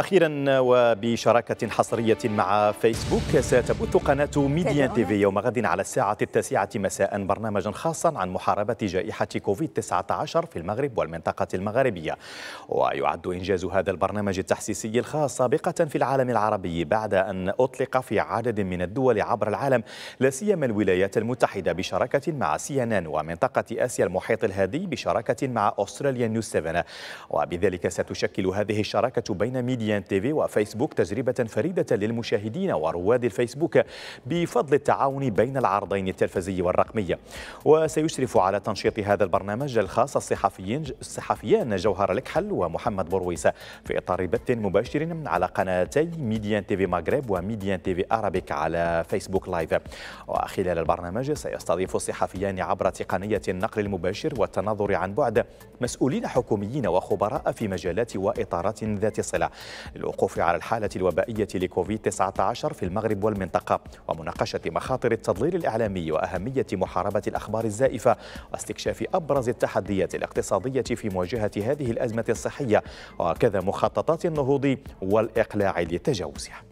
أخيرا وبشراكة حصرية مع فيسبوك ستبث قناة ميديا تي في يوم غد على الساعة التاسعة مساء برنامجا خاصا عن محاربة جائحة كوفيد 19 في المغرب والمنطقة المغاربية ويعد إنجاز هذا البرنامج التحسيسي الخاص سابقة في العالم العربي بعد أن أطلق في عدد من الدول عبر العالم لا سيما الولايات المتحدة بشراكة مع سي ان ان ومنطقة آسيا المحيط الهادي بشراكة مع أستراليا نيوز 7 وبذلك ستشكل هذه الشراكة بين ميديا تي تيفي وفيسبوك تجربة فريدة للمشاهدين ورواد الفيسبوك بفضل التعاون بين العرضين التلفزي والرقمي وسيشرف على تنشيط هذا البرنامج الخاص الصحفيين الصحفيان جوهر الكحل ومحمد برويس في إطار بث مباشر على قناتي ميديان تيفي مغرب وميديان تيفي أرابيك على فيسبوك لايف وخلال البرنامج سيستضيف الصحفيان عبر تقنية النقل المباشر والتناظر عن بعد مسؤولين حكوميين وخبراء في مجالات وإطارات ذات صلة للوقوف على الحالة الوبائية لكوفيد 19 في المغرب والمنطقة ومناقشة مخاطر التضليل الإعلامي وأهمية محاربة الأخبار الزائفة واستكشاف أبرز التحديات الاقتصادية في مواجهة هذه الأزمة الصحية وكذا مخططات النهوض والإقلاع لتجاوزها